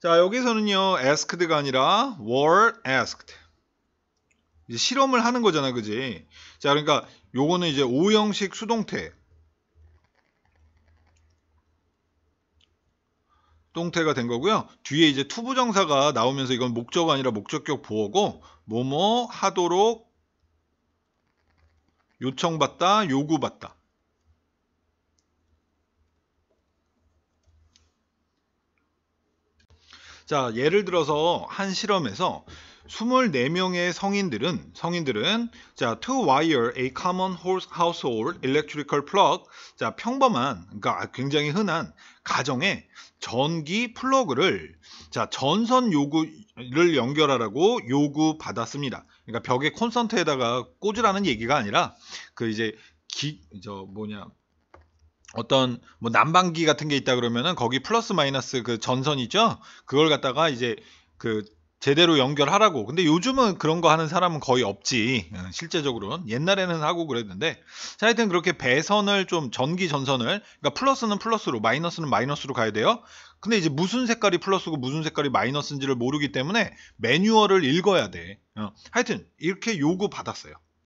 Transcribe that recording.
자 여기서는요 asked가 아니라 were asked 이제 실험을 하는 거잖아 그지 자 그러니까 요거는 이제 5형식 수동태 동태가 된 거고요 뒤에 이제 투부정사가 나오면서 이건 목적 아니라 목적격 보호고 뭐뭐 하도록 요청받다 요구받다 자, 예를 들어서 한 실험에서 24명의 성인들은 성인들은 자, to wire a common household electrical plug 자, 평범한 그러니까 아, 굉장히 흔한 가정에 전기 플러그를 자, 전선 요구를 연결하라고 요구 받았습니다. 그러니까 벽에 콘센트에다가 꽂으라는 얘기가 아니라 그 이제 기 저 뭐냐 어떤 뭐 난방기 같은 게 있다 그러면은 거기 플러스 마이너스 그 전선 이죠 그걸 갖다가 이제 그 제대로 연결하라고. 근데 요즘은 그런 거 하는 사람은 거의 없지. 어, 실제적으로는 옛날에는 하고 그랬는데 자, 하여튼 그렇게 배선을 좀 전기 전선을 그러니까 플러스는 플러스로 마이너스는 마이너스로 가야 돼요. 근데 이제 무슨 색깔이 플러스고 무슨 색깔이 마이너스인지를 모르기 때문에 매뉴얼을 읽어야 돼. 어, 하여튼 이렇게 요구 받았어요.